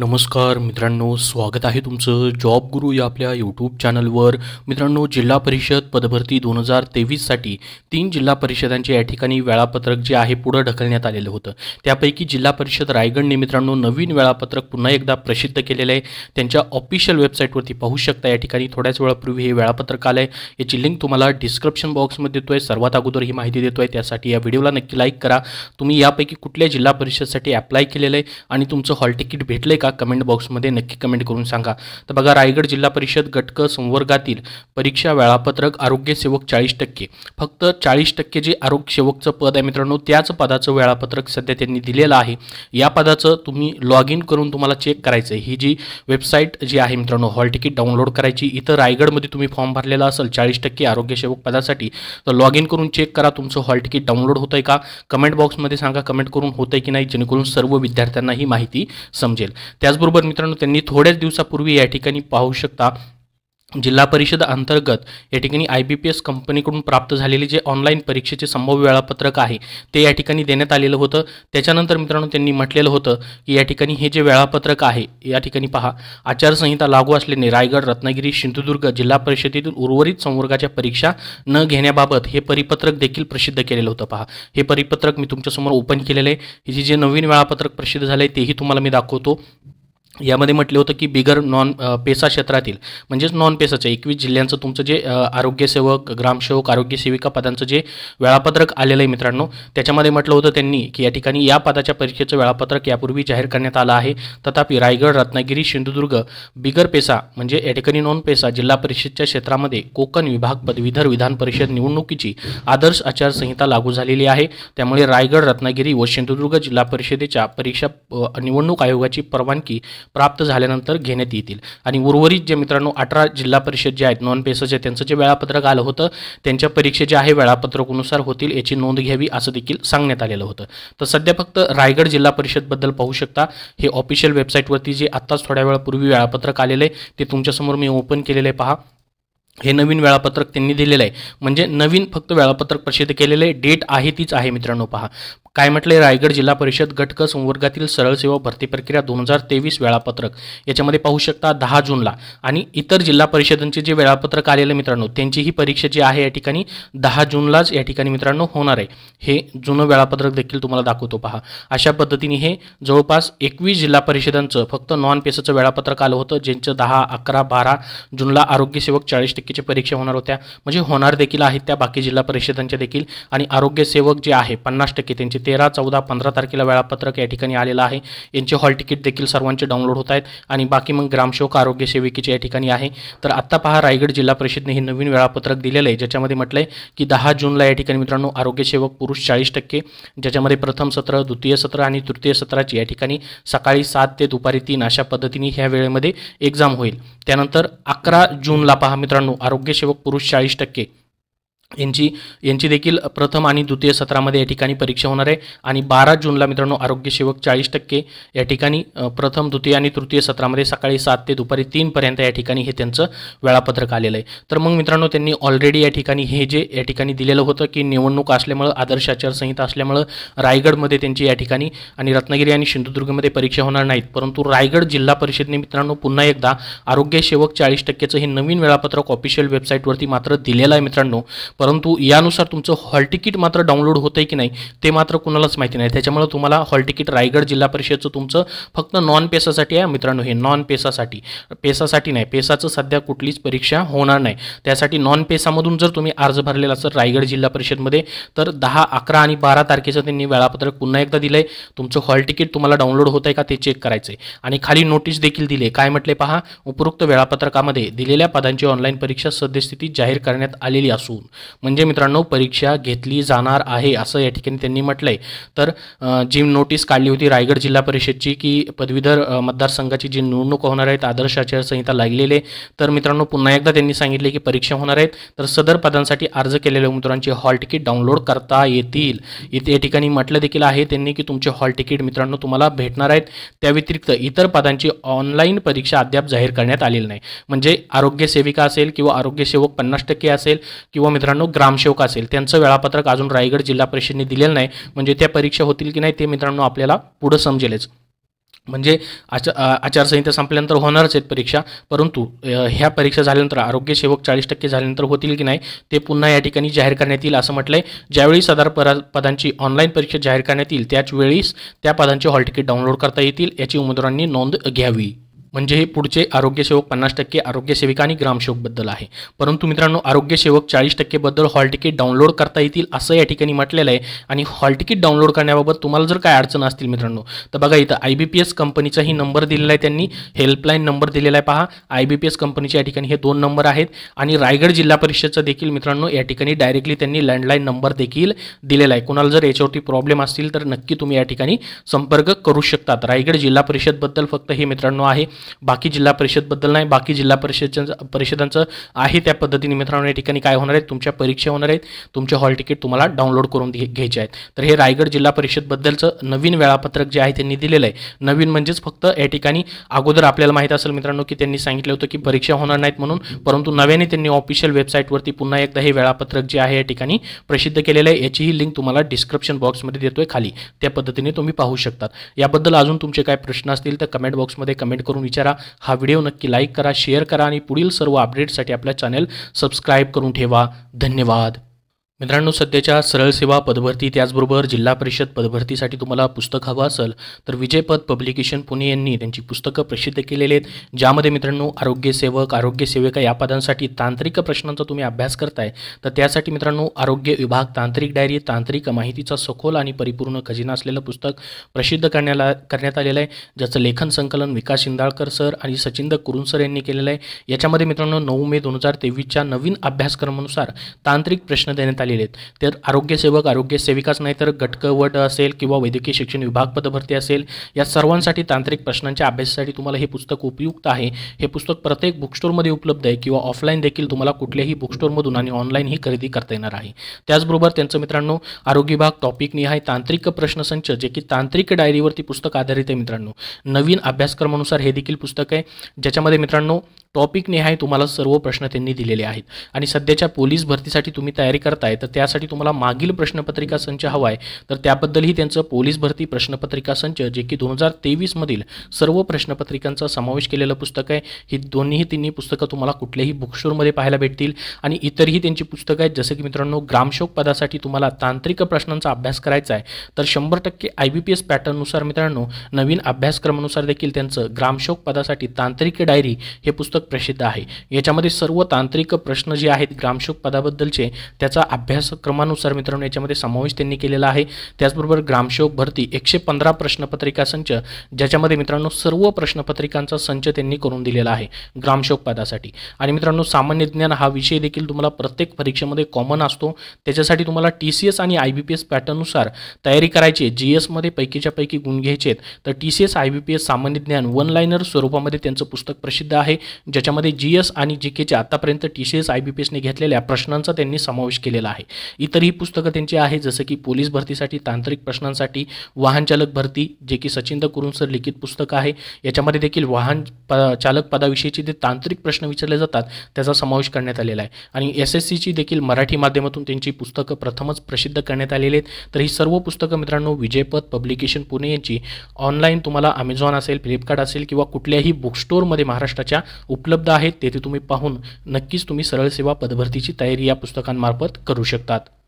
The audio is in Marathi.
नमस्कार मित्रांनो स्वागत आहे तुमचं जॉब गुरु या आपल्या यूट्यूब चॅनलवर मित्रांनो जिल्हा परिषद पदभरती दोन हजार तेवीससाठी तीन जिल्हा परिषदांचे या ठिकाणी वेळापत्रक जे आहे पुढं ढकलण्यात आलेलं होतं त्यापैकी जिल्हा परिषद रायगडने मित्रांनो नवीन वेळापत्रक पुन्हा एकदा प्रसिद्ध केलेलं आहे त्यांच्या ऑफिशियल वेबसाईटवरती पाहू शकता या ठिकाणी थोड्याच वेळापूर्वी हे वेळापत्रक आलं आहे याची लिंक तुम्हाला डिस्क्रिप्शन बॉक्समध्ये देतो आहे सर्वात अगोदर ही माहिती देतो आहे त्यासाठी या व्हिडिओला नक्की लाईक करा तुम्ही यापैकी कुठल्या जिल्हा परिषदसाठी अप्लाय केलेलं आहे आणि तुमचं हॉल तिकीट भेटलं का कमेंट बॉक्समध्ये नक्की कमेंट करून सांगा तर बघा रायगड जिल्हा परिषद गटक संवर्गातील परीक्षा वेळापत्रक आरोग्यसेवक चाळीस टक्के फक्त चाळीस टक्के जे आरोग्यसेवकचं पद आहे मित्रांनो त्याच पदाचं वेळापत्रक सध्या त्यांनी दिलेलं आहे या पदाचं तुम्ही लॉग इन करून तुम्हाला चेक करायचं आहे ही जी वेबसाईट जी आहे मित्रांनो हॉल तिकीट डाउनलोड करायची इथं रायगडमध्ये तुम्ही फॉर्म भरलेला असेल चाळीस टक्के आरोग्यसेवक पदासाठी तर लॉग इन करून चेक करा तुमचं हॉल तिकीट डाउनलोड होतं आहे का कमेंट बॉक्समध्ये सांगा कमेंट करून होतं आहे की नाही जेणेकरून सर्व विद्यार्थ्यांना ही माहिती समजेल त्याचबरोबर मित्रांनो त्यांनी थोड्याच दिवसापूर्वी या ठिकाणी पाहू शकता जिल्हा परिषद अंतर्गत या ठिकाणी आय बी पी एस कंपनीकडून प्राप्त झालेले जे ऑनलाईन परीक्षेचे संभव वेळापत्रक आहे ते या ठिकाणी देण्यात आलेलं होतं त्याच्यानंतर मित्रांनो त्यांनी म्हटलेलं होतं की या ठिकाणी हे जे वेळापत्रक आहे या ठिकाणी पहा आचारसंहिता लागू असल्याने रायगड रत्नागिरी सिंधुदुर्ग जिल्हा परिषदेतील उर्वरित संवर्गाच्या परीक्षा न घेण्याबाबत हे परिपत्रक देखील प्रसिद्ध केलेलं होतं पहा हे परिपत्रक मी तुमच्यासमोर ओपन केलेलं आहे हे जे नवीन वेळापत्रक प्रसिद्ध झालं आहे तेही तुम्हाला मी दाखवतो यामध्ये म्हटलं होतं की बिगर नॉन पेसा क्षेत्रातील म्हणजेच नॉन पेसाच्या एकवीस जिल्ह्यांचं तुमचं जे आरोग्यसेवक ग्रामसेवक आरोग्य सेविका पदांचं जे वेळापत्रक आलेलं आहे मित्रांनो त्याच्यामध्ये म्हटलं होतं त्यांनी की या ठिकाणी या पदाच्या परीक्षेचं वेळापत्रक यापूर्वी जाहीर करण्यात आलं आहे तथापि रायगड रत्नागिरी सिंधुदुर्ग बिगर पेसा म्हणजे या ठिकाणी नॉन पेसा जिल्हा परिषदच्या क्षेत्रामध्ये कोकण विभाग पदवीधर विधान परिषद निवडणुकीची आदर्श आचारसंहिता लागू झालेली आहे त्यामुळे रायगड रत्नागिरी व सिंधुदुर्ग जिल्हा परिषदेच्या परीक्षा निवडणूक आयोगाची परवानगी प्राप्त झाल्यानंतर घेण्यात येतील आणि उर्वरित जे मित्रांनो अठरा जिल्हा परिषद जे आहेत नॉन पेसचे त्यांचं जे वेळापत्रक आलं होतं त्यांच्या परीक्षा जे आहे वेळापत्रकानुसार होतील याची नोंद घ्यावी असं देखील सांगण्यात आलेलं होतं तर सध्या फक्त रायगड जिल्हा परिषदबद्दल पाहू शकता हे ऑफिशियल वेबसाईटवरती जे आत्ताच थोड्या वेळापूर्वी वेळापत्रक आलेलं आहे ते तुमच्यासमोर मी ओपन केलेलं आहे पहा हे नवीन वेळापत्रक त्यांनी दिलेलं आहे म्हणजे नवीन फक्त वेळापत्रक प्रसिद्ध केलेलं आहे डेट आहे तीच आहे मित्रांनो पहा काय म्हटले रायगड जिल्हा परिषद गटक संवर्गातील सरळ सेवा भरती प्रक्रिया दोन हजार तेवीस वेळापत्रक याच्यामध्ये पाहू शकता दहा जूनला आणि इतर जिल्हा परिषदांचे जे वेळापत्रक आलेलं मित्रांनो त्यांची ही परीक्षा जी आहे या ठिकाणी दहा जूनलाच या ठिकाणी मित्रांनो होणार आहे हे जुनं वेळापत्रक देखील तुम्हाला दाखवतो पहा अशा पद्धतीने हे जवळपास एकवीस जिल्हा परिषदांचं फक्त नॉन पेसचं वेळापत्रक आलं होतं ज्यांचं दहा अकरा बारा जूनला आरोग्यसेवक चाळीस टक्केच्या परीक्षा होणार होत्या म्हणजे होणार देखील आहेत त्या बाकी जिल्हा परिषदांच्या देखील आणि आरोग्यसेवक जे आहे पन्नास टक्के त्यांची तेरा चौदा पंधरा तारखेला वेळापत्रक या ठिकाणी आलेलं आहे यांचे हॉल तिकीट देखील सर्वांचे डाउनलोड होत आहेत आणि बाकी मग ग्रामसेवक आरोग्य सेविकेचे या ठिकाणी आहे तर आत्ता पहा रायगड जिल्हा परिषदने हे नवीन वेळापत्रक दिलेलं आहे ज्याच्यामध्ये म्हटलं आहे की दहा जूनला या ठिकाणी मित्रांनो आरोग्यसेवक पुरुष चाळीस टक्के ज्याच्यामध्ये प्रथम सत्र द्वितीय सत्र आणि तृतीय सत्राची या ठिकाणी सकाळी सात ते दुपारी तीन अशा पद्धतीने ह्या वेळेमध्ये एक्झाम होईल त्यानंतर अकरा जूनला पहा मित्रांनो आरोग्यसेवक पुरुष चाळीस टक्के यांची यांची देखील प्रथम आणि द्वितीय सत्रामध्ये या ठिकाणी परीक्षा होणार आहे आणि बारा जूनला मित्रांनो आरोग्य सेवक चाळीस टक्के या ठिकाणी प्रथम द्वितीय आणि तृतीय सत्रामध्ये सकाळी सात ते दुपारी तीनपर्यंत या ठिकाणी हे त्यांचं वेळापत्रक आलेलं आहे तर मग मित्रांनो त्यांनी ऑलरेडी या ठिकाणी हे जे या ठिकाणी दिलेलं होतं की निवडणूक असल्यामुळं आदर्श आचारसंहिता असल्यामुळं रायगडमध्ये त्यांची या ठिकाणी आणि रत्नागिरी आणि सिंधुदुर्गमध्ये परीक्षा होणार नाहीत परंतु रायगड जिल्हा परिषदने मित्रांनो पुन्हा एकदा आरोग्य सेवक चाळीस टक्केचं हे नवीन वेळापत्रक ऑफिशियल वेबसाईटवरती मात्र दिलेलं आहे मित्रांनो परंतु यानुसार तुमचं हॉल तिकीट मात्र डाउनलोड होतं आहे की नाही ते मात्र कुणालाच माहिती नाही त्याच्यामुळे तुम्हाला हॉल तिकीट रायगड जिल्हा परिषदचं तुमचं फक्त नॉन पेसासाठी आहे मित्रांनो हे नॉन पेसासाठी पेसासाठी नाही पेसाचं सध्या कुठलीच परीक्षा होणार नाही त्यासाठी नॉन पेसामधून जर तुम्ही अर्ज भरलेला असेल रायगड जिल्हा परिषदमध्ये तर दहा अकरा आणि बारा तारखेचं त्यांनी वेळापत्रक पुन्हा एकदा दिलं आहे तुमचं हॉल तिकीट तुम्हाला डाउनलोड होत आहे का ते चेक करायचं आहे आणि खाली नोटीस देखील दिली काय म्हटले पहा उपरोक्त वेळापत्रकामध्ये दिलेल्या पदांची ऑनलाईन परीक्षा सद्यस्थितीत जाहीर करण्यात आलेली असून म्हणजे मित्रांनो परीक्षा घेतली जाणार आहे असं या ठिकाणी त्यांनी म्हटलं आहे तर जी नोटीस काढली होती रायगड जिल्हा परिषदची की पदवीधर मतदारसंघाची जी निवडणूक होणार आहेत आदर्श आचारसंहिता लागलेली तर मित्रांनो पुन्हा एकदा त्यांनी सांगितले की परीक्षा होणार आहेत तर सदर पदांसाठी अर्ज केलेल्या उमेदवारांची हॉल तिकीट डाउनलोड करता येतील इथे या ठिकाणी म्हटलं देखील आहे त्यांनी की तुमचे हॉल तिकीट मित्रांनो तुम्हाला भेटणार आहेत त्या व्यतिरिक्त इतर पदांची ऑनलाईन परीक्षा अद्याप जाहीर करण्यात आलेली नाही म्हणजे आरोग्य सेविका असेल किंवा आरोग्यसेवक पन्नास टक्के असेल किंवा मित्रांनो मित्रांनो ग्रामसेवक असेल त्यांचं वेळापत्रक अजून रायगड जिल्हा परिषदेने दिलेलं नाही म्हणजे त्या परीक्षा होतील की नाही ते मित्रांनो आपल्याला पुढं समजेलच म्हणजे आचार आचारसंहिता संपल्यानंतर होणारच आहेत परीक्षा परंतु ह्या परीक्षा झाल्यानंतर आरोग्य सेवक चाळीस टक्के झाल्यानंतर होतील की नाही ते पुन्हा या ठिकाणी जाहीर करण्यात येईल असं म्हटलं आहे ज्यावेळी सदर पदा पदांची ऑनलाईन परीक्षा जाहीर करण्यात येईल त्याच त्या पदांचे हॉल तिकीट डाउनलोड करता येतील याची उमेदवारांनी नोंद घ्यावी म्हणजे हे पुढचे आरोग्यसेवक पन्नास टक्के आरोग्यसेविका आणि ग्रामसेवकबद्दल आहे परंतु मित्रांनो आरोग्यसेवक चाळीस टक्केबद्दल हॉल तिकीट डाउनलोड करता येतील असं या ठिकाणी म्हटलेलं आहे आणि हॉल तिकीट डाउनलोड करण्याबाबत तुम्हाला जर काय अडचण असतील मित्रांनो तर बघा इथं आय बी पी एस कंपनीचाही नंबर दिलेला आहे त्यांनी हेल्पलाईन नंबर दिलेला आहे पहा आय बी पी एस कंपनीच्या या ठिकाणी हे दोन नंबर आहेत आणि रायगड जिल्हा परिषदचा देखील मित्रांनो या ठिकाणी डायरेक्टली त्यांनी लँडलाईन नंबर देखील दिलेला आहे कोणाला जर याच्यावरती प्रॉब्लेम असतील तर नक्की तुम्ही या ठिकाणी संपर्क करू शकतात रायगड जिल्हा परिषदबद्दल फक्त हे मित्रांनो आहे बाकी जिल्हा परिषदबद्दल नाही बाकी जिल्हा परिषद परिषदांचं आहे त्या पद्धतीने मित्रांनो या ठिकाणी काय होणार आहे तुमच्या परीक्षा होणार आहेत तुमचे हॉल तिकीट तुम्हाला डाउनलोड करून घ्यायचे आहेत तर हे रायगड जिल्हा परिषदबद्दलचं नवीन वेळापत्रक जे आहे त्यांनी दिलेलं आहे नवीन म्हणजेच फक्त या ठिकाणी अगोदर आपल्याला माहीत असेल मित्रांनो की त्यांनी सांगितलं होतं की परीक्षा होणार नाहीत म्हणून परंतु नव्याने त्यांनी ऑफिशियल वेबसाईटवरती पुन्हा एकदा हे वेळापत्रक जे आहे या ठिकाणी प्रसिद्ध केलेलं आहे याचीही लिंक तुम्हाला डिस्क्रिप्शन बॉक्समध्ये देतोय खाली त्या पद्धतीने तुम्ही पाहू शकता याबद्दल अजून तुमचे काय प्रश्न असतील तर कमेंट बॉक्समध्ये कमेंट करून विचारा हा व्हिडिओ नक्की लाईक करा शेअर करा आणि पुढील सर्व अपडेटसाठी आपल्या चॅनल सबस्क्राईब करून ठेवा धन्यवाद मित्रांनो सध्याच्या सरळ सेवा पदभरती त्याचबरोबर जिल्हा परिषद पदभरतीसाठी तुम्हाला पुस्तक हवं असेल तर विजयपद पब्लिकेशन पुणे यांनी त्यांची पुस्तकं प्रसिद्ध केलेली आहेत ज्यामध्ये मित्रांनो आरोग्यसेवक आरोग्यसेविका या पदांसाठी तांत्रिक प्रश्नांचा तुम्ही अभ्यास करताय तर त्यासाठी मित्रांनो आरोग्य विभाग तांत्रिक डायरी तांत्रिक माहितीचा सखोल आणि परिपूर्ण खजिना असलेलं पुस्तक प्रसिद्ध करण्याला करण्यात आलेलं आहे ज्याचं लेखन संकलन विकास शिंदाळकर सर आणि सचिंद कुरुंसर सर यांनी केलेलं आहे याच्यामध्ये मित्रांनो नऊ मे दोन हजार तेवीसच्या नवीन अभ्यासक्रमानुसार तांत्रिक प्रश्न देण्यात आले आलेले आहेत त्यात आरोग्यसेवक आरोग्यसेविकाच नाही तर घटकवट असेल किंवा वैद्यकीय शिक्षण विभाग पदभरती असेल या सर्वांसाठी तांत्रिक प्रश्नांच्या अभ्यासासाठी तुम्हाला हे पुस्तक उपयुक्त आहे हे पुस्तक प्रत्येक बुकस्टोरमध्ये उपलब्ध आहे किंवा ऑफलाईन देखील तुम्हाला कुठल्याही बुकस्टोरमधून आणि ऑनलाईन ही खरेदी करता येणार आहे त्याचबरोबर त्यांचं मित्रांनो आरोग्य विभाग टॉपिक निहाय तांत्रिक प्रश्नसंच जे की तांत्रिक डायरीवरती पुस्तक आधारित आहे मित्रांनो नवीन अभ्यासक्रमानुसार हे देखील पुस्तक आहे ज्याच्यामध्ये मित्रांनो टॉपिक निहाय तुम्हाला सर्व प्रश्न त्यांनी दिलेले आहेत आणि सध्याच्या पोलीस भरतीसाठी तुम्ही तयारी करताय आहे तर त्यासाठी तुम्हाला मागील प्रश्नपत्रिका संच हवा आहे तर त्याबद्दलही त्यांचं पोलीस भरती प्रश्नपत्रिका संच जे की दोन हजार तेवीसमधील सर्व प्रश्नपत्रिकांचा समावेश केलेलं पुस्तक आहे ही दोन्ही तिन्ही पुस्तकं तुम्हाला कुठल्याही बुकस्टोरमध्ये पाहायला भेटतील आणि इतरही त्यांची पुस्तकं आहेत जसं की मित्रांनो ग्रामशोक पदासाठी तुम्हाला तांत्रिक प्रश्नांचा अभ्यास करायचा आहे तर शंभर टक्के आय बी पी एस पॅटर्ननुसार मित्रांनो नवीन अभ्यासक्रमानुसार देखील त्यांचं ग्रामशोक पदासाठी तांत्रिक डायरी हे पुस्तक प्रसिद्ध आहे याच्यामध्ये सर्व तांत्रिक प्रश्न जे आहेत ग्रामशोक पदाबद्दलचे त्याचा अभ्यासक्रमानुसार मित्रांनो याच्यामध्ये समावेश त्यांनी केलेला आहे त्याचबरोबर ग्रामसेवक भरती एकशे पंधरा प्रश्नपत्रिका संच ज्याच्यामध्ये मित्रांनो सर्व प्रश्नपत्रिकांचा संच त्यांनी करून दिलेला आहे ग्रामसेवक पदासाठी आणि मित्रांनो सामान्य ज्ञान हा विषय देखील तुम्हाला प्रत्येक परीक्षेमध्ये कॉमन असतो त्याच्यासाठी तुम्हाला टी सी एस आणि आय बी पी एस पॅटर्ननुसार तयारी करायची जी एसमध्ये पैकीच्या पैकी गुण घ्यायचे आहेत तर T C S I B P S सामान्य ज्ञान वन लाईनर स्वरूपामध्ये त्यांचं पुस्तक प्रसिद्ध आहे ज्याच्यामध्ये जी एस आणि जी केच्या आतापर्यंत T C S I B P एसने घेतलेल्या प्रश्नांचा त्यांनी समावेश केलेला आहे आहे इतरही पुस्तकं त्यांची आहे जसं की पोलीस भरतीसाठी तांत्रिक प्रश्नांसाठी वाहनचालक भरती जे की सचिन द कुरुंसर लिखित पुस्तक आहे याच्यामध्ये देखील वाहन प चालक पदाविषयीचे जे तांत्रिक प्रश्न विचारले जातात त्याचा समावेश करण्यात आलेला आहे आणि एस एस सीची देखील मराठी माध्यमातून त्यांची पुस्तकं प्रथमच प्रसिद्ध करण्यात आलेली आहेत तर ही सर्व पुस्तकं मित्रांनो विजयपथ पब्लिकेशन पुणे यांची ऑनलाईन तुम्हाला अमेझॉन असेल फ्लिपकार्ट असेल किंवा कुठल्याही बुकस्टोरमध्ये महाराष्ट्राच्या उपलब्ध आहेत तेथे तुम्ही पाहून नक्कीच तुम्ही सरळ सेवा पदभरतीची तयारी या पुस्तकांमार्फत करू शकतात